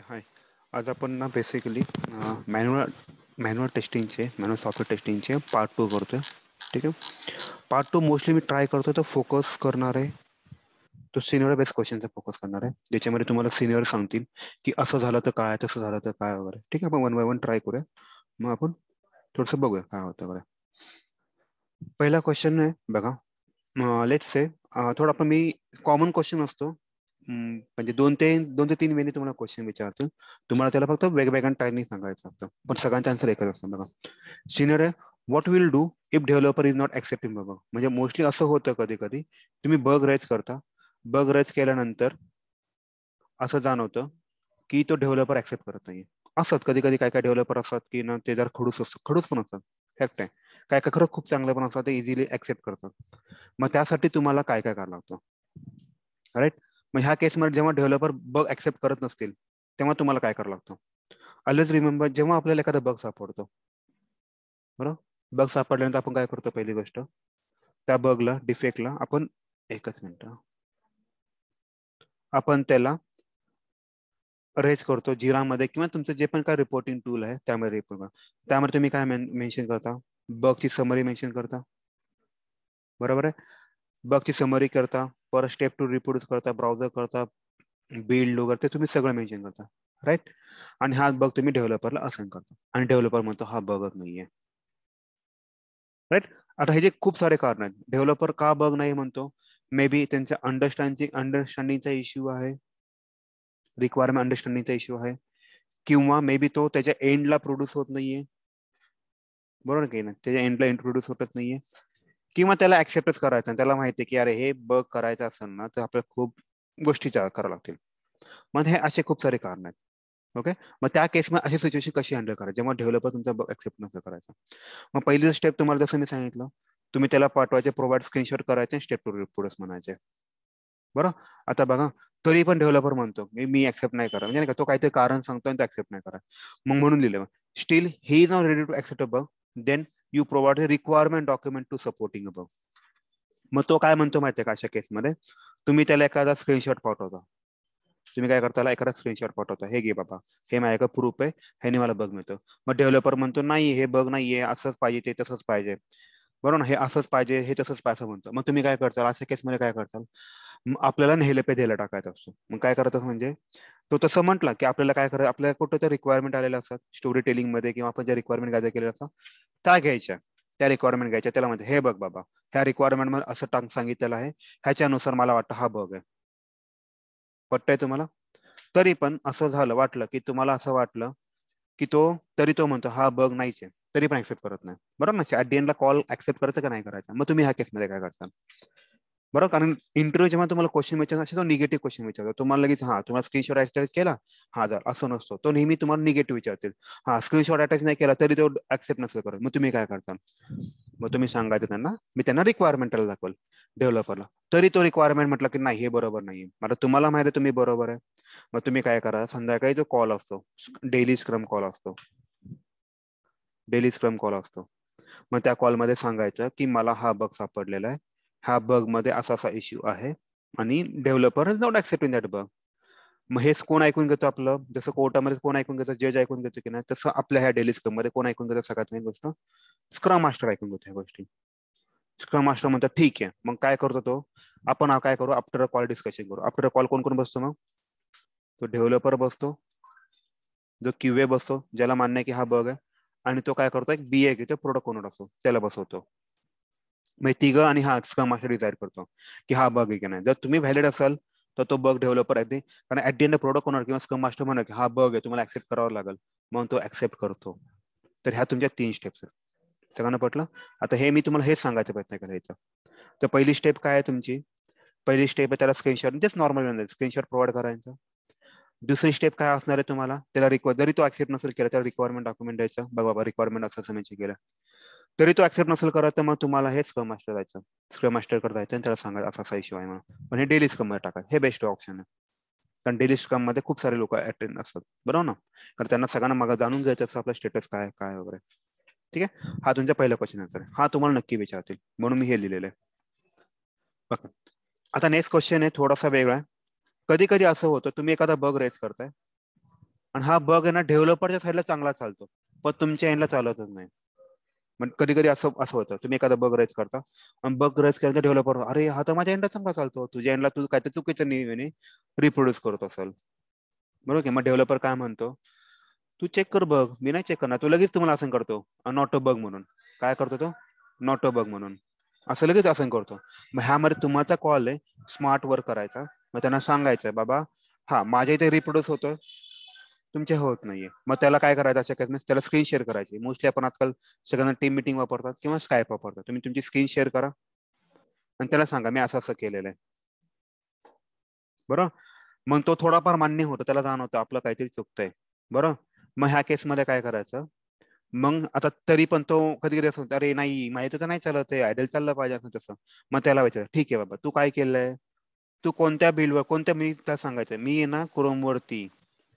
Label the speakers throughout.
Speaker 1: हाय आज आपण ना बेसिकली मॅन्युअल मॅन्युअल टेस्टिंगचे मॅन्युअल सॉफ्टवेअर टेस्टिंगचे पार्ट टू करतो आहे ठीक आहे पार्ट टू मोस्टली मी ट्राय करतो तर फोकस करणार आहे तो सिनियर बेस्ट क्वेश्चनचा फोकस करणार आहे ज्याच्यामध्ये तुम्हाला सिनियर सांगतील की असं झालं तर काय तसं झालं तर काय वगैरे ठीक आहे आपण वन बाय वन ट्राय करूया मग आपण थोडंसं बघूया काय होतं वगैरे पहिला क्वेश्चन आहे बघा लेट्स से थोडा आपण मी कॉमन क्वेश्चन असतो म्हणजे दोन ते दोन ते तीन महिने तुम्हाला क्वेश्चन विचारतील तुम्हाला त्याला फक्त वेगवेगळ्या टाईमने सांगायचं असतं पण सगळ्यांचा आन्सर एकच असतं बघा सिनियर आहे what will do if developer is not accepting बघा म्हणजे मोस्टली असं होतं कधी कधी तुम्ही बग रेज करता बग रेज केल्यानंतर असं जाणवतं की तो डेव्हलपर ऍक्सेप्ट करत नाही असतात कधी कधी काय काय डेव्हलपर असतात की ना ते जर खडूस असतात खडूस पण असतात फॅक्ट आहे काय काय खरं खूप चांगलं पण असतात ते इझिली ऍक्सेप्ट करतात मग त्यासाठी तुम्हाला काय काय करावं लागतं राईट मग ह्या केसमध्ये जेव्हा डेव्हलपर बग ऍक्सेप्ट करत नसतील तेव्हा तुम्हाला काय करावं लागतं ऑलवेज रिमेंबर जेव्हा आपल्याला एखादा बग सापडतो बरोबर बग सापडल्यानंतर आपण काय करतो पहिली गोष्ट त्या बगला डिफेक्टला आपण एकच मिनिट आपण त्याला रेज करतो जिरामध्ये किंवा तुमचं जे पण काय रिपोर्टिंग टूल आहे त्यामध्ये रिपोर्ट त्यामध्ये तुम्ही काय मेन्शन करता बगची समरी मेन्शन करता बरोबर आहे बगची समरी करता पर स्टेप टू रिप्रोड्यूस करता ब्राउजर करता बिल्ड वगैरे तुम्ही सगळं मेन्शन करता राईट आणि हा बग तुम्ही डेव्हलपरला असाइन करता आणि डेव्हलपर म्हणतो हा बघत नाहीये राईट आता हे जे खूप सारे कारण आहेत डेव्हलपर का बग नाही म्हणतो मे बी त्यांचा अंडरस्टँडिंग अंडरस्टँडिंगचा इश्यू आहे रिक्वायरमेंट अंडरस्टँडिंगचा इश्यू आहे किंवा मे बी तो त्याच्या एंडला प्रोड्यूस होत नाहीये बरोबर काही ना त्याच्या एंडला इंट्रोड्यूस होतच नाहीये किंवा त्याला ऍक्सेप्टच करायचं त्याला माहिती की अरे हे बग करायचं असेल ना तर आपल्याला खूप गोष्टी करावं लागतील मग हे असे खूप सारे कारण आहेत ओके मग त्या केस मध्ये अशी सिच्युएशन कशी हँडल करायची जेव्हा डेव्हलपर तुमचा ऍक्सेप्ट नसलं करायचा मग पहिली स्टेप तुम्हाला जसं मी सांगितलं तुम्ही त्याला पाठवायचे प्रोव्हाइड स्क्रीनशॉट करायचे स्टेप टू रिपोर्ट म्हणायचे बरं आता बघा तरी पण डेव्हलपर म्हणतो मी मी ऍक्सेप्ट नाही करा म्हणजे नाही का तो काहीतरी कारण सांगतो आणि ऍक्सेप्ट नाही करा मग म्हणून लिहिलं still he is not ready to accept then you provide requirement document to supporting above मग तो काय म्हणतो माहितीये का अशा केसमध्ये तुम्ही त्याला एखादा स्क्रीनशॉट पाठवता तुम्ही काय करताला एखादा स्क्रीनशॉट पाठवता हे घे बाबा हे का प्रूफ आहे ह्याने मला बघ मिळतो मग डेव्हलपर म्हणतो नाही हे बघ नाही असंच पाहिजे ते तसंच पाहिजे बरोबर ना हे असंच पाहिजे हे तसंच पाहिजे म्हणतो मग तुम्ही काय करताल अशा केसमध्ये काय करताल आपल्याला नेहले पे द्यायला टाकायचा असतो मग काय करतात म्हणजे तो तसं म्हटला की आपल्याला काय करायचं आपल्याला कुठं त्या रिक्वायरमेंट आलेल्या असतात स्टोरी टेलिंग मध्ये किंवा आपण ज्या रिक्वायरमेंट गायदा केलेल्या असतात त्या घ्यायच्या त्या रिक्वायरमेंट घ्यायच्या त्याला म्हणजे हे बघ बाबा ह्या रिक्वायरमेंट मध्ये असं टांग सांगितलेलं आहे ह्याच्यानुसार मला वाटतं हा बघ आहे पटतंय तुम्हाला तरी पण असं झालं वाटलं की तुम्हाला असं वाटलं की तो तरी तो म्हणतो हा बघ नाहीच आहे तरी पण ऍक्सेप्ट करत नाही बरोबर ना ऍट ला कॉल ऍक्सेप्ट करायचं का नाही करायचं मग तुम्ही ह्या केसमध्ये काय करता बरोबर कारण इंटरव्ह्यू जेव्हा तुम्हाला क्वेश्चन विचारतो असे तो निगेटिव्ह क्वेश्चन विचारतो तुम्हाला लगेच हा तुम्हाला स्क्रीनशॉट अटॅच केला हा जर असं नसतो तो नेहमी तुम्हाला निगेटिव्ह विचारतील हा स्क्रीनशॉट अटॅच नाही केला तरी तो ऍक्सेप्ट नसेल करत मग तुम्ही काय करता मग तुम्ही सांगायचं त्यांना मी त्यांना रिक्वायरमेंटला दाखवल डेव्हलपरला तरी तो रिक्वायरमेंट म्हटलं की नाही हे बरोबर नाही मला तुम्हाला माहिती आहे तुम्ही बरोबर आहे मग तुम्ही काय करा संध्याकाळी जो कॉल असतो डेली स्क्रम कॉल असतो डेली स्क्रम कॉल असतो मग त्या कॉलमध्ये सांगायचं की मला हा बग सापडलेला आहे हा बग मध्ये असा असा इश्यू आहे आणि developer is not accepting that bug मग हेच कोण ऐकून घेतो आपलं जसं कोर्टामध्ये कोण ऐकून घेतो जज ऐकून घेतो की नाही तसं आपल्या ह्या डेली स्क्रम मध्ये कोण ऐकून घेतो सगळ्यात मेन गोष्ट स्क्रम मास्टर ऐकून घेतो ह्या गोष्टी स्क्रम मास्टर म्हणतो ठीक आहे मग काय करतो तो आपण काय करू आफ्टर अ कॉल डिस्कशन करू आफ्टर अ कॉल कोण कोण बसतो मग तो डेव्हलपर बसतो जो क्यूए बसतो ज्याला मान्य आहे की हा बग आहे आणि तो काय करतो एक बी ए घेतो प्रोडक्ट ओनर असतो त्याला बसवतो मी तिघं आणि हा स्क्रम मास्टर डिझाईड करतो की हा बग आहे की नाही जर तुम्ही व्हॅलिड असाल तर तो बग डेव्हलपर आहे कारण at the end product owner किंवा स्क्रम मास्टर म्हणा की हा बग आहे तुम्हाला ऍक्सेप्ट करावा लागेल म्हणून तो ऍक्सेप्ट करतो तर ह्या तुमच्या तीन स्टेप्स आहेत सगळ्यांना पटलं आता हे मी तुम्हाला हेच सांगायचा प्रयत्न करायचा तर पहिली स्टेप काय आहे तुमची पहिली स्टेप आहे त्याला स्क्रीनशॉट तेच नॉर्मल स्क्रीनशॉट प्रोवाईड करायचं दुसरी स्टेप काय असणार आहे तुम्हाला त्याला रिक्वायर जरी तो ऍक्सेप्ट नसेल केला त्याला रिक्वायरमेंट डॉक्युमेंट द्यायचं बघा बाबा रिक्वायरमेंट असं समजची केलं तरी तो ऍक्सेप्ट नसेल करत तर मग तुम्हाला हे स्क्रम मास्टर जायचं स्क्रम मास्टर करता जायचं आणि त्याला सांगायचं असा असा इश्यू आहे म्हणून पण हे डेली मध्ये टाकायचं हे बेस्ट ऑप्शन आहे कारण डेली स्क्रम मध्ये खूप सारे लोक अटेंड असतात बरोबर ना कारण त्यांना सगळ्यांना मागे जाणून घ्यायचं असं आपला स्टेटस काय काय वगैरे ठीक आहे हा तुमचा पहिला क्वेश्चन आन्सर हा तुम्हाला नक्की विचारतील म्हणून मी हे लिहिलेलं आहे बघा आता नेक्स्ट क्वेश्चन आहे थोडासा वेगळा आहे कधी कधी असं होतं तुम्ही एखादा बग रेस करताय आणि हा बग आहे ना डेव्हलपरच्या साईडला चांगला चालतो पण तुमच्या एंडला चालतच नाही कधी कधी असं असं होतं तुम्ही एखादा बग रेस करता बग रेस केल्यानंतर डेव्हलपर अरे हा तर माझ्या एंडला चांगला चालतो तुझ्या एंडला तू काय चुकीचं चुकीच्या नियमाने रिप्रोड्यूस करत असेल बरोबर मग डेव्हलपर काय म्हणतो तू चेक कर बघ मी नाही चेक करणार तू लगेच तुम्हाला असं करतो नॉट अ बग म्हणून काय करतो तो नॉट अ बग म्हणून असं लगेच असं करतो मग ह्यामध्ये तुम्हाचा कॉल आहे स्मार्ट वर्क करायचा मग त्यांना सांगायचं बाबा हा माझ्या इथे रिप्रोड्यूस होतोय तुमचे होत नाहीये मग त्याला काय करायचं अशा नाही त्याला स्क्रीन शेअर करायची मोस्टली आपण आजकाल सगळ्यांना टीम मिटिंग वापरतात किंवा स्कायप वापरतात तुम्ही तुमची स्क्रीन शेअर करा आणि त्याला सांगा मी असं असं केलेलं आहे बरं मग तो थोडाफार मान्य होतो त्याला जाणवतो आपलं काहीतरी चुकतंय बरं मग ह्या केसमध्ये काय करायचं मग आता तरी पण तो कधी कधी असं अरे नाही माहिती तर नाही चालत आयडल चाललं पाहिजे असं तसं मग त्याला व्हायचं ठीक आहे बाबा तू काय केलंय तू कोणत्या बिलवर कोणत्या मी त्याला सांगायचं मी ना क्रोमवरती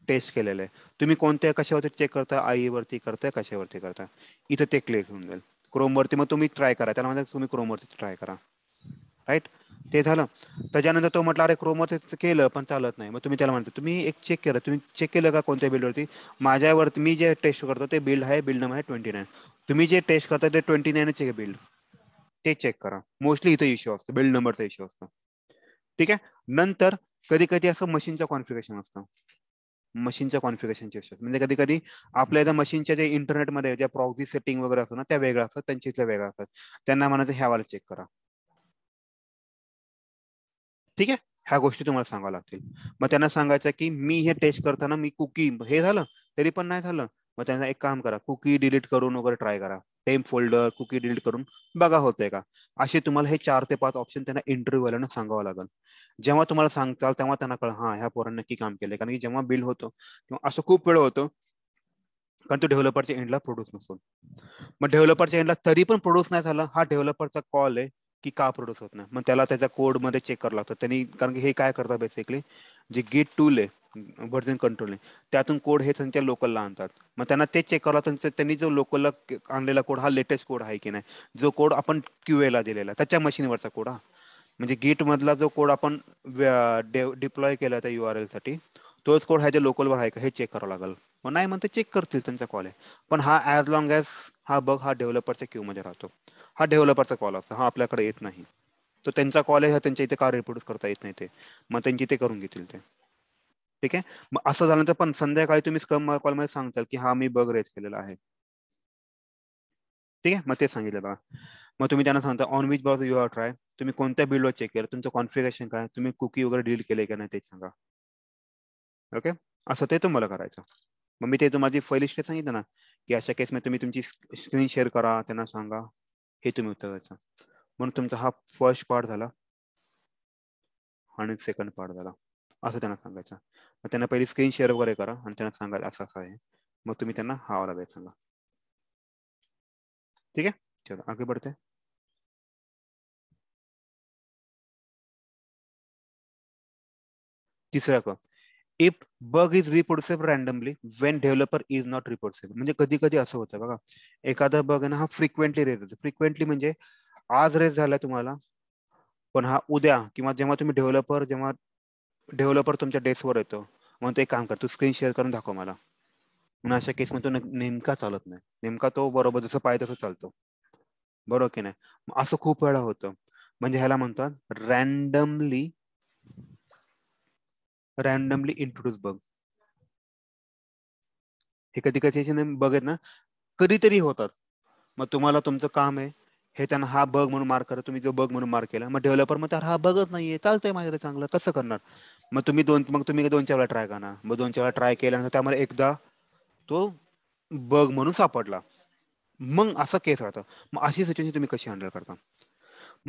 Speaker 1: टेस्ट केलेलं आहे तुम्ही कोणत्या कशावरती चेक करता आईवरती करताय कशावरती करता इथं ते क्लिक होऊन जाईल क्रोमवरती मग तुम्ही ट्राय करा त्याला म्हणतात तुम्ही क्रोमवरती ट्राय करा राईट ते झालं त्याच्यानंतर तो म्हटला अरे क्रोमवरती केलं पण चालत नाही मग तुम्ही त्याला म्हणता तुम्ही एक चेक केलं तुम्ही चेक केलं का कोणत्या बिल्डवरती माझ्यावरती मी जे टेस्ट करतो ते बिल्ड आहे बिल्ड नंबर आहे ट्वेंटी नाईन तुम्ही जे टेस्ट करता ते ट्वेंटी नाईनच आहे बिल्ड ते चेक करा मोस्टली इथं इश्यू असतो बिल्ड नंबरचा इश्यू असतो ठीक आहे नंतर कधी कधी असं मशीनचं कॉन्फिगरेशन असतं मशीनच्या कॉन्फिगरेशनची असतात म्हणजे कधी कधी आपल्या मशीनच्या जे इंटरनेटमध्ये ज्या प्रॉक्झी सेटिंग वगैरे असतो ना त्या वेगळ्या असतात त्यांच्या इथल्या वेगळ्या असतात त्यांना म्हणायचं ह्यावाला चेक करा ठीक आहे ह्या गोष्टी तुम्हाला सांगाव्या लागतील मग त्यांना सांगायचं की मी हे टेस्ट करताना मी कुकी हे झालं तरी पण नाही झालं मग त्यांना एक काम करा कुकी डिलीट करून वगैरे ट्राय करा टेम फोल्डर कुकी डिलीट करून बघा होतंय का असे तुम्हाला हे चार ते पाच ऑप्शन त्यांना इंटरव्ह्यू वाल्यानं सांगावं लागेल जेव्हा तुम्हाला सांगताल तेव्हा त्यांना कळ हा ह्या पोरांना नक्की काम केलंय कारण की जेव्हा बिल होतो किंवा असं खूप वेळ होतो कारण तो डेव्हलपरच्या एंडला प्रोड्यूस नसतो मग डेव्हलपरच्या एंडला तरी पण प्रोड्यूस नाही झाला हा डेव्हलपरचा कॉल आहे की का प्रोड्यूस होत नाही मग त्याला त्याच्या कोडमध्ये चेक करावं लागतं त्यांनी कारण की हे काय करतात बेसिकली जे गेट टूल आहे व्हर्जन कंट्रोल आहे त्यातून कोड हे त्यांच्या लोकलला आणतात मग त्यांना ते चेक करावं लागतं त्यांनी जो लोकलला आणलेला कोड हा लेटेस्ट कोड आहे की नाही जो कोड आपण क्यू एला दिलेला त्याच्या मशीनवरचा कोड हा म्हणजे मधला जो कोड आपण डिप्लॉय केला त्या यू आर साठी तोच कोड ह्याच्या लोकलवर आहे का हे चेक करावं लागेल मग नाही म्हणते चेक करतील त्यांचा कॉल आहे पण हा ॲज लॉंग ॲज हा बघ हा डेव्हलपरच्या मध्ये राहतो हा डेव्हलपरचा कॉल असतो हा आपल्याकडे येत नाही तर त्यांचा कॉल आहे त्यांच्या इथे का रिप्रोड्यूस करता येत नाही ते मग त्यांची ते करून घेतील ते ठीक आहे मग असं झालं तर पण संध्याकाळी तुम्ही स्क्रम कॉल मध्ये सांगताल की हा मी बग रेज केलेला आहे ठीक आहे मग ते सांगितलं मग तुम्ही त्यांना सांगता on which browser you are try तुम्ही कोणत्या बिल्डवर चेक केलं तुमचं कॉन्फिगरेशन काय तुम्ही कुकी वगैरे डील केले का नाही ते सांगा ओके असं ते तुम्हाला करायचं मग मी ते तुम्हाला फैलिस्ट सांगितलं ना की अशा केसमध्ये तुम्ही तुमची स्क्रीन शेअर करा त्यांना सांगा हे तुम्ही उत्तर द्यायचं म्हणून तुमचा हा फर्स्ट पार्ट झाला आणि सेकंड पार्ट झाला असं त्यांना सांगायचं मग त्यांना पहिली स्क्रीन शेअर वगैरे करा आणि त्यांना सांगायचं असं असं आहे मग तुम्ही त्यांना हा वाला वेळ सांगा ठीक आहे चलो आगे बढ़ते तिसरा क if bug is reproducible randomly when developer is not reproducible म्हणजे कधी कधी असं होतं बघा एखादा बग आहे ना हा फ्रिक्वेंटली रेज होतो फ्रिक्वेंटली म्हणजे आज रेस झाला तुम्हाला पण हा उद्या किंवा जेव्हा तुम्ही डेव्हलपर जेव्हा डेव्हलपर तुमच्या डेस्कवर येतो म्हणून एक काम कर तू स्क्रीन शेअर करून दाखव मला म्हणून अशा केसमध्ये तो नेमका चालत नाही नेमका तो बरोबर जसं पाहिजे तसं चालतो बरोबर की नाही असं खूप वेळा होतं म्हणजे ह्याला म्हणतात रॅन्डमली रॅन्डमली इंट्रोड्यूस bug हे कधी कधी बघ आहेत ना कधीतरी होतात मग तुम्हाला तुमचं काम आहे हे त्यांना हा बग म्हणून मार्क करा तुम्ही जो बग म्हणून मार्क केला मग डेव्हलपर मग हा बगच नाहीये चालतोय माझ्याकडे चांगलं कसं करणार मग तुम्ही दोन मग तुम्ही दोन चार वेळा ट्राय करणार मग दोन चार वेळा ट्राय केल्यानंतर त्यामध्ये एकदा तो बग म्हणून सापडला मग असं केस राहतो मग अशी सिच्युएशन तुम्ही कशी हँडल करता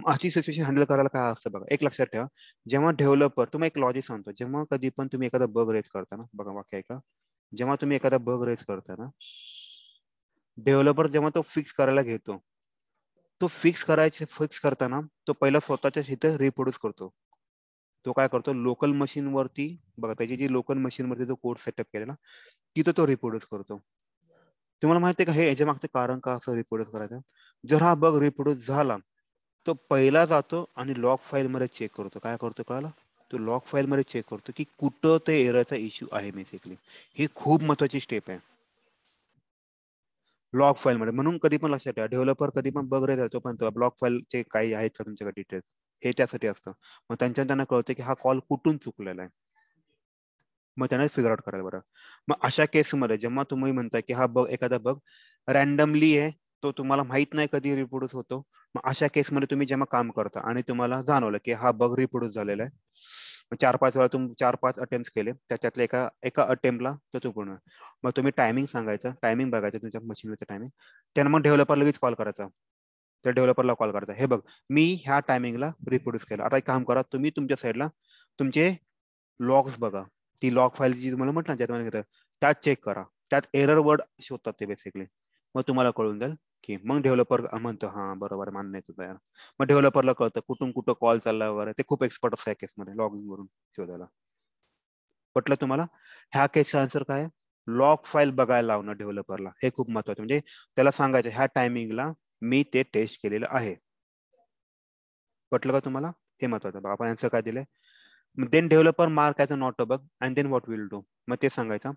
Speaker 1: अशी सिच्युएशन हँडल करायला काय असतं बघा एक लक्षात ठेवा जेव्हा डेव्हलपर तुम्ही एक लॉजिक सांगतो जेव्हा कधी पण तुम्ही एखादा बग रेज करता ना बघा वाक्य ऐका जेव्हा तुम्ही एखादा बग रेज करता ना डेव्हलपर जेव्हा तो फिक्स करायला घेतो तो फिक्स करायचे फिक्स करताना तो पहिला स्वतःच्या इथे रिप्रोड्यूस करतो तो काय करतो लोकल मशीनवरती बघा त्याची जी लोकल मशीनवरती जो कोड सेटअप केला तिथं तो रिप्रोड्यूस करतो तुम्हाला माहिती आहे का हे याच्या मागचं कारण का असं रिप्रोड्यूस करायचं जर हा बग रिप्रोड्यूस झाला तो पहिला जातो आणि लॉग मध्ये चेक करतो काय करतो कळालं तो लॉग मध्ये चेक करतो की कुठं ते एररचा इश्यू आहे बेसिकली ही खूप महत्वाची स्टेप आहे लॉग मध्ये म्हणून कधी पण लक्षात ठेवा डेव्हलपर कधी पण बघ रे पण पण लॉग फाईलचे काही आहेत का तुमच्याकडे डिटेल्स हे त्यासाठी असतं मग त्यांच्या त्यांना कळतं की हा कॉल कुठून चुकलेला आहे मग त्यांना फिगर आउट करायला बरं मग अशा केसमध्ये जेव्हा तुम्ही म्हणता की हा बघ एखादा बघ रॅन्डमली आहे तो तुम्हाला माहित नाही कधी रिप्रोड्यूस होतो मग अशा केसमध्ये तुम्ही जेव्हा काम करता आणि तुम्हाला जाणवलं की हा बग रिप्रोड्यूस झालेला आहे चार पाच वेळा तुम्ही चार पाच अटेम्प्ट केले त्याच्यातल्या एका एका अटेम्प्टला तो पूर्ण मग तुम्ही टायमिंग सांगायचं टायमिंग बघायचं तुमच्या मशीनवरचं टायमिंग त्यानं मग डेव्हलपर लगेच कॉल करायचा त्या डेव्हलपरला कॉल करायचा हे बघ मी ह्या टायमिंगला रिप्रोड्यूस केला आता एक काम करा तुम्ही तुमच्या साईडला तुमचे लॉग्स बघा ती लॉग फाईल जी तुम्हाला म्हटलं ना त्यात चेक करा त्यात एरर वर्ड शोधतात ते बेसिकली मग तुम्हाला कळून जाईल की मग डेव्हलपर म्हणतो हा बरोबर मान्य येतो तयार मग डेव्हलपरला कळतं कुठून कुठं कॉल चालला वगैरे ते खूप एक्सपर्ट असतं या केसमध्ये लॉग इन वरून शोधायला पटलं तुम्हाला ह्या केसचा आन्सर काय लॉग फाईल बघायला लावणं डेव्हलपरला हे खूप महत्वाचं म्हणजे त्याला सांगायचं ह्या टायमिंगला मी ते टेस्ट केलेलं आहे पटलं का तुम्हाला हे महत्वाचं बघा आपण आन्सर काय दिलंय then developer mark as not a bug and then what will do मग ते सांगायचं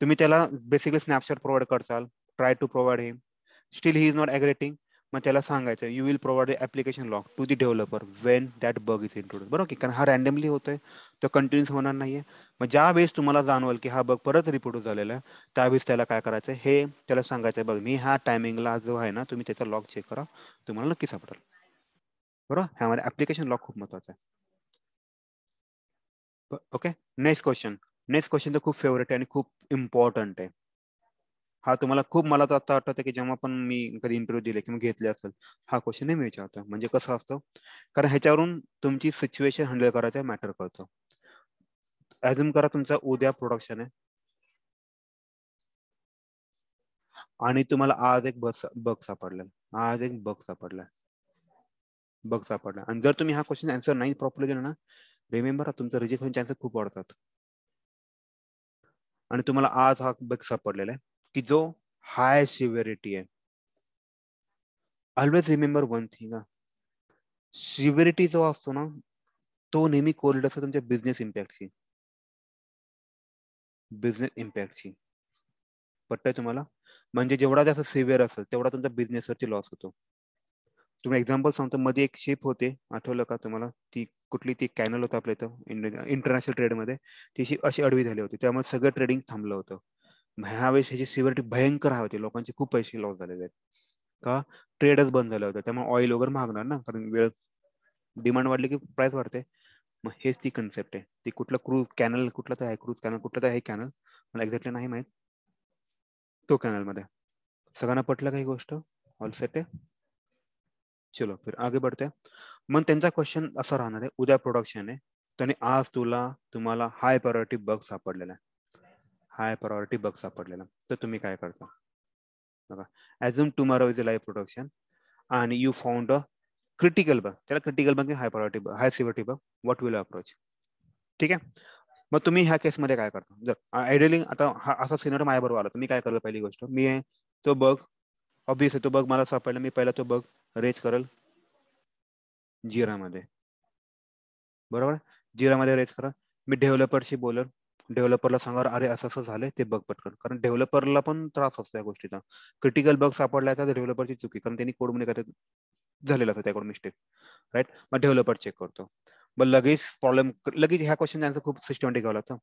Speaker 1: तुम्ही त्याला बेसिकली स्नॅपशॉट प्रोव्हाइड करचाल try to provide him still he is not agreeing मग त्याला सांगायचं you will provide the application log to the developer when that bug is introduce बरोबर की कारण हा रॅन्डमली आहे तो कंटिन्यूस होणार नाही आहे मग ज्या वेळेस तुम्हाला जाणवाल की हा बग परत रिपोर्ट झालेला आहे त्यावेळेस त्याला काय करायचं हे त्याला सांगायचं आहे बघ मी ह्या टायमिंगला जो आहे ना तुम्ही त्याचा लॉक चेक करा तुम्हाला नक्की सापडेल बरोबर ह्यामध्ये ॲप्लिकेशन लॉक खूप महत्वाचं आहे okay next question next question तर खूप फेवरेट आहे आणि खूप इम्पॉर्टंट आहे हा तुम्हाला खूप मला तर आता आठवतं की जेव्हा पण मी कधी इंटरव्ह्यू दिले किंवा घेतले असेल हा क्वेश्चन नेहमी विचारतो म्हणजे कसं असतं कारण ह्याच्यावरून तुमची सिच्युएशन हँडल करायचं मॅटर करतो ऍझ्युम करा तुमचा उद्या प्रोडक्शन आहे आणि तुम्हाला आज एक बग बग सापडलाय आज एक बग सापडलाय बग सापडला आणि जर तुम्ही हा क्वेश्चन आन्सर नाही प्रॉपरली दिला ना रिमेंबर तुमचं रिजेक्शन चान्सेस खूप वाढतात आणि तुम्हाला आज हा बग सापडलेला आहे की जो हाय सिवियरिटी आहे always remember one thing severity जो असतो ना तो नेहमी कोरिलेट असतो तुमच्या बिझनेस इम्पॅक्टशी बिझनेस इम्पॅक्टशी पटतंय तुम्हाला म्हणजे जेवढा जास्त सिव्हिअर असेल तेवढा तुमचा बिझनेसवरती लॉस होतो तुम्ही एक्झाम्पल सांगतो मध्ये एक शिप होते आठवलं का तुम्हाला ती कुठली ती कॅनल होता आपल्या इथं इंटरनॅशनल ट्रेडमध्ये ती शिप अशी अडवी झाली होती त्यामुळे सगळं ट्रेडिंग थांबलं होतं ह्यावेळेस ह्याची सिव्हिरिटी भयंकर हवी होती लोकांचे खूप पैसे लॉस झालेले आहेत का ट्रेडच बंद झाले होते त्यामुळे ऑइल वगैरे मागणार ना कारण वेळ डिमांड वाढली की प्राइस वाढते मग हेच ती कन्सेप्ट आहे ती कुठला क्रूज कॅनल कुठला तर आहे क्रूज कॅनल कुठला तर आहे कॅनल मला एक्झॅक्टली नाही माहित तो कॅनल मध्ये सगळ्यांना पटलं काही गोष्ट ऑल सेट आहे चलो फिर आगे बढ़ते मग त्यांचा क्वेश्चन असा राहणार आहे उद्या प्रोडक्शन आहे त्याने आज तुला तुम्हाला हाय प्रायोरिटी बग सापडलेला आहे हाय प्रायोरिटी बग सापडलेला तर तुम्ही काय करता बघा assume tomorrow is a live production आणि you found a critical bug त्याला critical bug high priority bug high severity bug what will approach ठीक आहे मग तुम्ही ह्या केसमध्ये काय करता जर आयडियली आता हा असा सिनेरियो बरोबर आला तुम्ही काय कराल पहिली गोष्ट मी तो बग ऑब्विसली तो बग मला सापडला मी पहिला तो बग रेज करेल जिरामध्ये बरोबर जिरामध्ये रेज करा मी डेव्हलपरशी बोलेल डेव्हलपरला सांगा अरे असं असं झालंय ते बग पटकन कारण डेव्हलपरला पण त्रास असतो या गोष्टीचा क्रिटिकल बग सापडलाय तर डेव्हलपरची चुकी कारण त्यांनी कोडमध्ये काय झालेला असतं त्याकडून मिस्टेक राईट मग डेव्हलपर चेक करतो मग लगेच प्रॉब्लेम लगेच ह्या क्वेश्चन आन्सर खूप सिस्टमॅटिक आला होता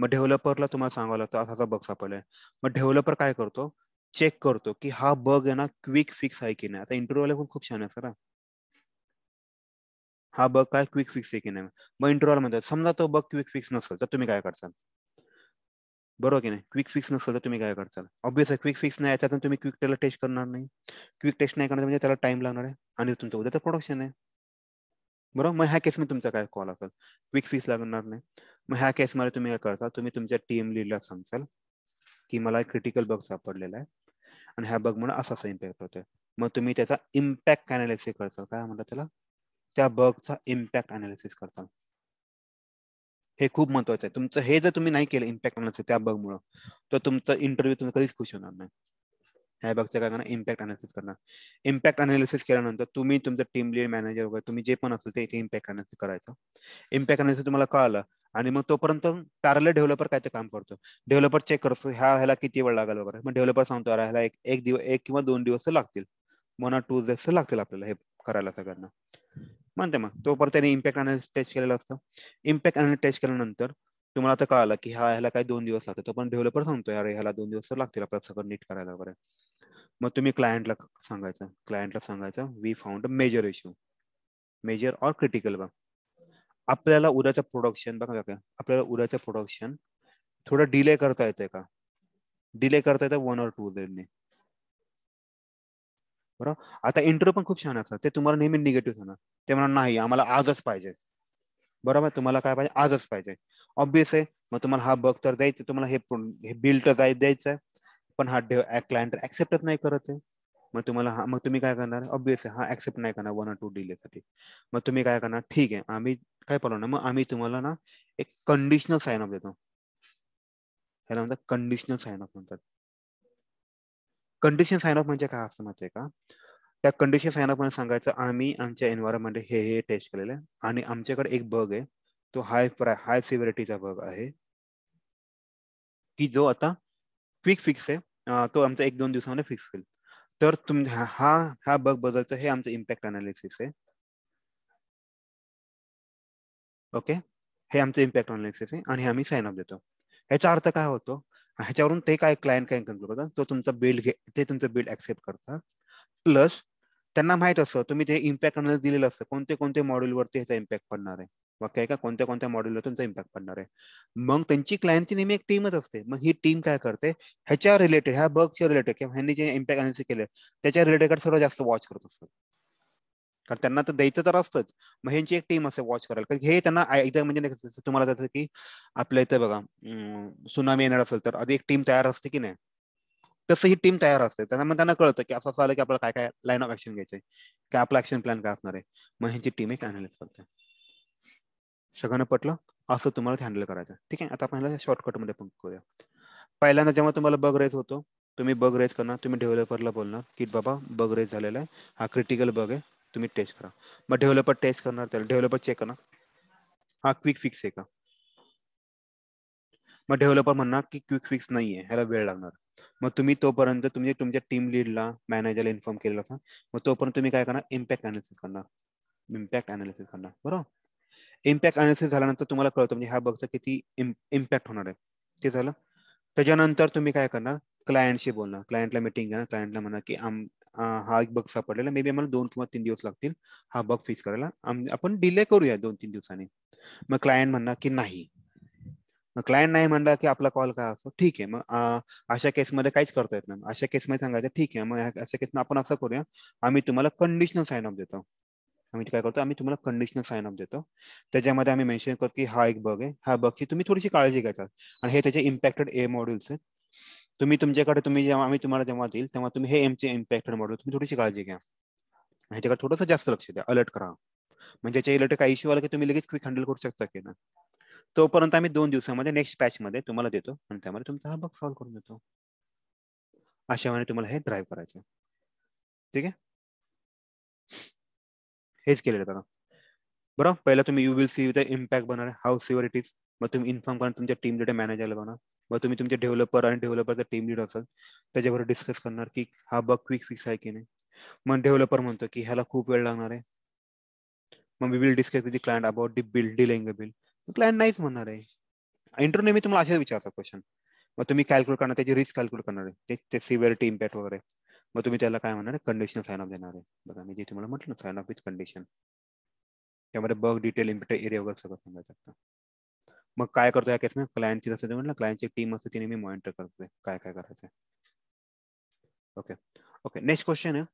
Speaker 1: मग डेव्हलपरला तुम्हाला सांगावं लागतं असा बग सापडलाय मग डेव्हलपर काय करतो चेक करतो की हा बग आहे ना क्विक फिक्स आहे की नाही आता इंटरव्ह्यूला पण खूप छान आहे सर हा बग काय क्विक फिक्स आहे की नाही मग इंटरवल म्हणतात समजा तो बग क्विक फिक्स नसेल तर तुम्ही काय करसाल बरोबर की नाही क्विक फिक्स नसेल तर तुम्ही काय करसाल ऑब्विस क्विक फिक्स नाही याच्यातून तुम्ही क्विक त्याला टेस्ट करणार नाही क्विक टेस्ट नाही करणार म्हणजे त्याला टाइम लागणार आहे आणि तुमचं उद्या तर प्रोडक्शन आहे बरोबर मग ह्या केसमध्ये तुमचा काय कॉल असेल क्विक फिक्स लागणार नाही मग ह्या केसमध्ये तुम्ही काय करता तुम्ही तुमच्या टीम लीडला सांगाल की मला क्रिटिकल बग सापडलेला आहे आणि ह्या बग म्हणून असा असा इम्पॅक्ट होतोय मग तुम्ही त्याचा इम्पॅक्ट अनालिसिस करता काय म्हणतात त्याला त्या बगचा इम्पॅक्ट अनालिसिस करता हे खूप महत्वाचं आहे तुमचं हे जर तुम्ही नाही केलं इम्पॅक्ट अनालिसिस त्या बगमुळं तर तुमचा इंटरव्ह्यू तुम्ही कधीच खुश होणार नाही ह्या बगचं काय करणार इम्पॅक्ट अनालिसिस करणार इम्पॅक्ट अनालिसिस केल्यानंतर तुम्ही तुमचं टीम लीड मॅनेजर वगैरे तुम्ही जे पण असेल ते इथे इम्पॅक्ट अनालिसिस करायचं इम्पॅक्ट अनालिसिस तुम्हाला कळलं आणि मग तोपर्यंत पॅरल डेव्हलपर काय ते काम करतो डेव्हलपर चेक करतो ह्या ह्याला किती वेळ लागेल वगैरे मग डेव्हलपर सांगतो अरे ह्याला एक दिवस एक किंवा दोन दिवस लागतील वन टू डेज लागतील आपल्याला हे करायला सगळ्यांना म्हणते मग तो परत त्याने इम्पॅक्ट अनालिसिस टेस्ट केलेलं असतं इम्पॅक्ट अनालिसिस टेस्ट केल्यानंतर तुम्हाला आता कळालं की हा ह्याला काय दोन दिवस लागतात तो पण डेव्हलपर सांगतो अरे ह्याला दोन दिवस तर लागतील आपल्याला सगळं नीट करायला वगैरे मग तुम्ही क्लायंटला सांगायचं क्लायंटला सांगायचं we found a major issue major or critical बा आपल्याला उद्याचं प्रोडक्शन बघा काय आपल्याला उद्याचं प्रोडक्शन थोडं डिले करता येतंय का डिले करता येतं वन ऑर टू डेने बरोबर आता इंटरव्ह्यू पण खूप छान असतात ते तुम्हाला नेहमी निगेटिव्ह सांगणार ते म्हणा नाही आम्हाला आजच पाहिजे बरोबर तुम्हाला काय पाहिजे आजच पाहिजे ऑब्विस आहे मग तुम्हाला हा बग तर द्यायचं तुम्हाला हे बिल तर द्यायचं आहे पण हा क्लायंट ऍक्सेप्टच नाही करत आहे मग तुम्हाला हा मग तुम्ही काय करणार ऑब्विस हा ऍक्सेप्ट नाही करणार वन ऑर टू साठी मग तुम्ही काय करणार ठीक आहे आम्ही काय ना मग आम्ही तुम्हाला ना एक कंडिशनल साइन ऑफ देतो ह्याला म्हणतात कंडिशनल साइन ऑफ म्हणतात कंडिशन साइन ऑफ म्हणजे काय असतं माहिती आहे का त्या कंडिशन साइन ऑफ मध्ये सांगायचं आम्ही आमच्या एन्व्हायरमेंट हे हे टेस्ट केलेलं आहे आणि आमच्याकडे एक बग आहे तो हाय प्राय हाय सिव्हिरिटीचा बग आहे की जो आता क्विक फिक्स आहे तो आमचा एक दोन दिवसामध्ये फिक्स होईल तर तुम हा हा बग बदलचं हे आमचं इम्पॅक्ट अनालिसिस आहे ओके हे आमचं इम्पॅक्ट अनालिसिस आहे आणि आम्ही साइन ऑफ देतो ह्याचा अर्थ काय होतो ह्याच्यावरून ते काय क्लायंट काय कन्क्लूड करतात तो तुमचा बिल घे ते तुमचं बिल ऍक्सेप्ट करतात प्लस त्यांना माहित असतं तुम्ही जे इम्पॅक्ट अनालिस दिलेलं असतं कोणते कोणते मॉड्यूलवरती ह्याचा इम्पॅक्ट पडणार आहे ओके का कोणत्या कोणत्या मॉड्यूलवर तुमचा इम्पॅक्ट पडणार आहे मग त्यांची क्लायंटची नेहमी एक टीमच असते मग ही टीम काय करते ह्याच्या रिलेटेड ह्या बगच्या रिलेटेड किंवा ह्यांनी जे इम्पॅक्ट अनालिसिस केले त्याच्या रिलेटेड सर्व जास्त वॉच करत असतात कारण त्यांना तर द्यायचं तर असतंच मग ह्यांची एक टीम असते वॉच करायला कारण हे त्यांना एकदा म्हणजे तुम्हाला जातं की आपल्या इथं बघा सुनामी येणार असेल तर आधी एक टीम तयार असते की नाही तसं ही टीम तयार असते त्यांना मग त्यांना कळतं की असं असं आलं की आपल्याला काय काय लाईन ऑफ ऍक्शन घ्यायचंय काय आपला ऍक्शन प्लॅन काय असणार आहे मग ह्यांची टीम एक अनालिस करते सगळ्यांना पटलं असं तुम्हाला हँडल करायचं ठीक आहे आता आपण शॉर्टकट मध्ये पण करूया पहिल्यांदा जेव्हा तुम्हाला बग रेज होतो तुम्ही बग रेज करणार तुम्ही डेव्हलपरला बोलणार की बाबा बग रेस झालेला आहे हा क्रिटिकल बग आहे तुम्ही टेस्ट करा मग डेव्हलपर टेस्ट करणार त्याला डेव्हलपर चेक करणार हा क्विक फिक्स आहे का मग डेव्हलपर म्हणणार की क्विक फिक्स नाही आहे ह्याला वेळ लागणार मग तुम्ही तोपर्यंत तुम्ही तुमच्या टीम लीडला मॅनेजरला इन्फॉर्म केलेला होता मग तोपर्यंत तुम्ही काय करणार इम्पॅक्ट अनालिसिस करणार इम्पॅक्ट अनालिसिस करणार बरोबर इम्पॅक्ट अनालिसिस झाल्यानंतर तुम्हाला कळतं म्हणजे ह्या बघचा किती इम्पॅक्ट होणार आहे ते झालं त्याच्यानंतर तुम्ही काय करणार क्लायंटशी बोलणार क्लायंटला मिटिंग घेणार क्लायंटला म्हणा की आम हा एक बग सापडलेला मे बी आम्हाला दोन किंवा तीन दिवस लागतील हा बग फिक्स करायला आपण डिले करूया दोन तीन दिवसांनी मग क्लायंट म्हणणार की नाही मग क्लायंट नाही म्हणला की आपला कॉल काय असतो ठीक आहे मग अशा केसमध्ये काहीच करता येत नाही अशा केसमध्ये सांगायचं ठीक आहे मग अशा केसमध्ये आपण असं करूया आम्ही तुम्हाला कंडिशनल साइन अप देतो आम्ही काय करतो आम्ही तुम्हाला कंडिशनल साइन अप देतो त्याच्यामध्ये आम्ही मेन्शन करतो की हा एक बग आहे हा बगची तुम्ही थोडीशी काळजी घ्यायचा आणि हे त्याचे इम्पॅक्टेड ए मॉड्यूल्स आहेत तुम्ही तुमच्याकडे तुम्ही जेव्हा आम्ही तुम्हाला जेव्हा देईल तेव्हा तुम्ही हे एमचे इम्पॅक्टेड मॉडेल तुम्ही थोडीशी काळजी घ्या ह्याच्याकडे थोडंसं जास्त लक्ष द्या अलर्ट करा म्हणजे याच्या अलर्ट काही इश्यू आला की तुम्ही लगेच क्विक हँडल करू शकता की ना तोपर्यंत आम्ही दोन दिवसामध्ये नेक्स्ट पॅच मध्ये तुम्हाला देतो आणि त्यामध्ये तुमचा हा बग सॉल्व्ह करून देतो अशा वेळेने तुम्हाला हे ड्राईव्ह करायचं ठीक आहे हेच केलेलं बघा बरं पहिला तुम्ही you will see the impact बनणार हाऊ सीवर इट इज मग तुम्ही इन्फॉर्म करा तुमच्या टीम लीडर मॅनेजरला बनवा मग तुम्ही तुमचे डेव्हलपर आणि डेव्हलपरचा टीम लीड असाल त्याच्यावर डिस्कस करणार की हा बग क्विक फिक्स आहे की नाही मग डेव्हलपर म्हणतो की ह्याला खूप वेळ लागणार आहे मग we will discuss with client about the bill dealing bill client नाहीच म्हणणार आहे इंटरव्ह्यू मी तुम्हाला असेच विचारता क्वेश्चन मग तुम्ही कॅल्क्युलेट करणार त्याची रिस्क कॅल्क्युलेट करणार आहे ते सिव्हिअरिटी इम्पॅक्ट वगैरे मग तुम्ही त्याला काय म्हणणार कंडिशन साइन ऑफ देणार आहे बघा मी जे तुम्हाला म्हटलं साइन ऑफ विथ कंडिशन त्यामध्ये बग डिटेल इम्पॅक्ट एरिया वगैरे सगळं सांगायचं मग काय करतो या केसमध्ये क्लायंटची जसं म्हटलं क्लायंटची टीम असते तिने मी मॉनिटर करते काय काय करायचं ओके ओके नेक्स्ट क्वेश्चन आहे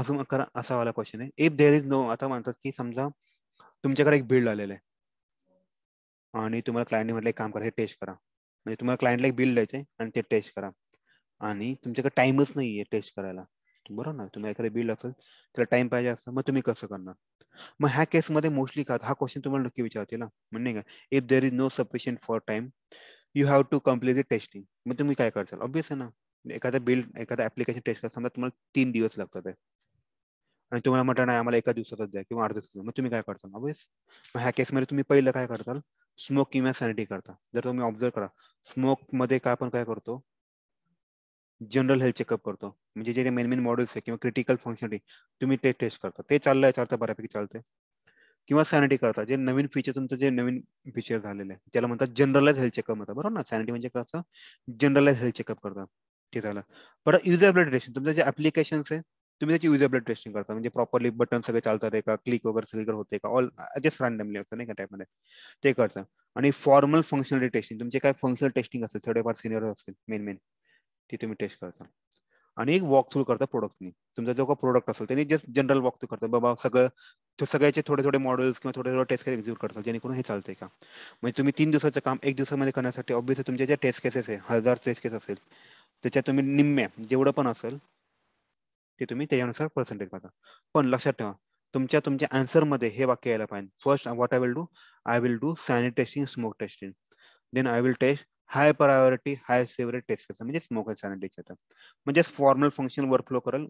Speaker 1: अजून करा असा वाला क्वेश्चन आहे इफ देर इज नो आता म्हणतात की समजा तुमच्याकडे एक बिल्ड आलेलं आहे आणि तुम्हाला क्लायंटने म्हटलं एक काम करा हे टेस्ट करा म्हणजे तुम्हाला क्लायंटला एक बिल्ड द्यायचं आहे आणि ते टेस्ट करा आणि तुमच्याकडे टाइमच नाही आहे टेस्ट करायला बरोबर ना तुम्हाला एखादं बिल्ड असेल त्याला टाइम पाहिजे असतं मग तुम्ही कसं करणार मग ह्या केसमध्ये मोस्टली का हा क्वेश्चन तुम्हाला नक्की विचारते ना म्हणजे का if there is no sufficient for time you have to complete the testing मग तुम्ही काय करचाल ऑब्विस आहे ना एखादा बिल्ड एखादा ऍप्लिकेशन टेस्ट करता समजा तुम्हाला तीन दिवस लागतात आणि तुम्हाला म्हटलं नाही आम्हाला एका दिवसातच द्या किंवा अर्ध्या दिवसात मग तुम्ही काय करताल ऑब्विस मग ह्या केसमध्ये तुम्ही पहिलं काय करताल स्मोक किंवा सॅनिटी करता जर तुम्ही ऑब्झर्व करा स्मोक मध्ये काय आपण काय करतो जनरल हेल्थ चेकअप करतो म्हणजे जे मेन मेन मॉडेल्स आहे किंवा क्रिटिकल फंक्शनिटी तुम्ही ते टेस्ट करता ते चाललंय चालतं अर्थ बऱ्यापैकी चालतंय किंवा सॅनिटी करता जे नवीन फीचर तुमचं जे नवीन फीचर झालेलं आहे त्याला म्हणतात जनरलाइज हेल्थ चेकअप म्हणतात बरोबर ना सॅनिटी म्हणजे कसं जनरलाइज हेल्थ चेकअप करता ते झालं पण युजेबिलिटी टेस्टिंग तुमचं जे ऍप्लिकेशन्स आहे तुम्ही त्याची युजेबिलिटी टेस्टिंग करता म्हणजे प्रॉपरली बटन सगळे चालतात आहे का क्लिक वगैरे सगळीकडे होते का ऑल जस्ट रँडमली असतं नाही का टाईपमध्ये ते करतं आणि फॉर्मल फंक्शनलिटी टेस्टिंग तुमचे काय फंक्शनल टेस्टिंग असेल थोडेफार सिनियर असतील मेन मेन ती तुम्ही टेस्ट करता आणि एक वॉक थ्रू करता प्रोडक्टनी तुमचा जो का प्रोडक्ट असेल त्यांनी जस्ट जनरल वॉक थ्रू करतो बाबा सगळं सगळ्याचे थोडे थोडे मॉडेल्स किंवा थोडे थोडे टेस्ट केस एक्झिक्यूट करतात जेणेकरून हे चालते का म्हणजे तुम्ही तीन दिवसाचं काम एक दिवसामध्ये करण्यासाठी ऑब्विसली तुमच्या ज्या टेस्ट केसेस आहे हजार टेस्ट केस असेल त्याच्यात तुम्ही निम्म्या जेवढं पण असेल ते तुम्ही त्याच्यानुसार पर्सेंटेज पाहता पण लक्षात ठेवा तुमच्या तुमच्या आन्सरमध्ये हे वाक्य यायला पाहिजे first what I will do I will do sanity testing smoke testing then I will test high priority high severity test case म्हणजे मोकल चॅनल येतात म्हणजेच फॉर्मल फंक्शन वर्क फ्लो करेल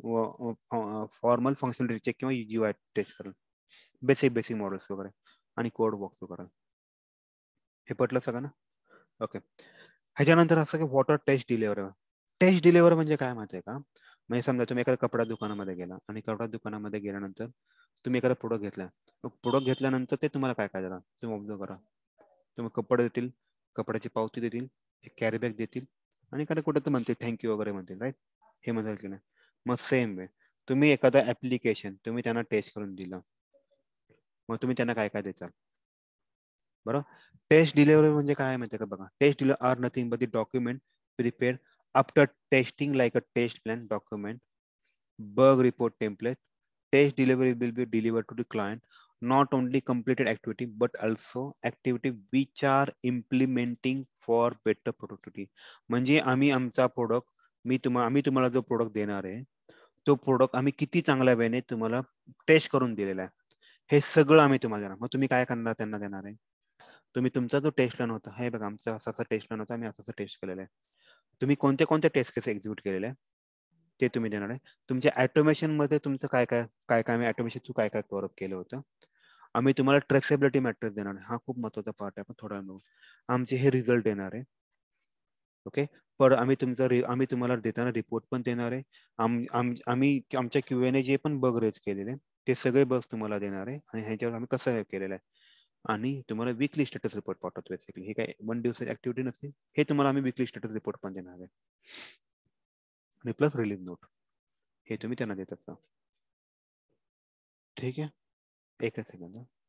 Speaker 1: फॉर्मल फंक्शन चेक किंवा युजी वाय टेस्ट करेल basic basic models वगैरे आणि कोड बॉक्स करेल हे पटलं सगळं ना ओके ह्याच्यानंतर असं की what are test deliver test deliver म्हणजे काय माहिती आहे का म्हणजे समजा तुम्ही एखाद्या कपडा दुकानामध्ये गेला आणि कपडा दुकानामध्ये गेल्यानंतर तुम्ही एखादा प्रोडक्ट घेतला प्रोडक्ट घेतल्यानंतर ते तुम्हाला काय काय झालं तुम्ही ऑब्झर्व करा तुम्ही कपडे देतील कपड्याची पावती देतील एक कॅरीबॅग देतील आणि काय कुठं तर म्हणतील थँक्यू वगैरे म्हणतील राईट हे म्हणाल की नाही मग सेम वे तुम्ही एखादं ऍप्लिकेशन तुम्ही त्यांना टेस्ट करून दिलं मग तुम्ही त्यांना काय काय देचाल बरोबर टेस्ट डिलिव्हरी म्हणजे काय माहिती का बघा test deliver are nothing but the document prepare after testing like a test plan document bug report template test delivery will be deliver to the client not only completed activity but also activity which are implementing for better productivity म्हणजे आम्ही आमचा product मी तुम्हाला आम्ही तुम्हाला जो product देणार आहे तो प्रोडक्ट आम्ही किती चांगल्या वेळेने तुम्हाला टेस्ट करून दिलेला आहे हे सगळं आम्ही तुम्हाला देणार मग तुम्ही काय करणार त्यांना देणार आहे तुम्ही तुमचा जो टेस्ट प्लॅन होता हे बघा आमचा असा असा टेस्ट प्लॅन होता आम्ही असा असं टेस्ट केलेला आहे तुम्ही कोणत्या कोणत्या टेस्ट केस एक्झिक्यूट केलेले आहे ते तुम्ही देणार आहे तुमच्या ॲटोमेशन मध्ये तुमचं काय काय काय काय आम्ही ॲटोमेशन थ्रू काय काय कव्हरअप केलं होतं आम्ही तुम्हाला ट्रेसेबिलिटी मॅट्रिक्स देणार आहे हा खूप महत्वाचा पार्ट आहे आपण थोडा वेळ आमचे हे रिझल्ट येणार आहे ओके पण आम्ही तुमचा आम्ही तुम्हाला देताना रिपोर्ट पण देणार आहे आम्ही आमच्या क्यूएने जे पण बग रेज केलेले ते सगळे बग्स तुम्हाला देणार आहे आणि ह्याच्यावर आम्ही कसं केलेलं आहे आणि तुम्हाला वीकली स्टेटस रिपोर्ट पाठवतो बेसिकली हे काय वन दिवसाची ऍक्टिव्हिटी नसते हे तुम्हाला आम्ही वीकली स्टेटस रिपोर्ट पण देणार आहे आणि प्लस रिलीज नोट हे तुम्ही त्यांना देतात का ठीक आहे Ecatena, não? Né?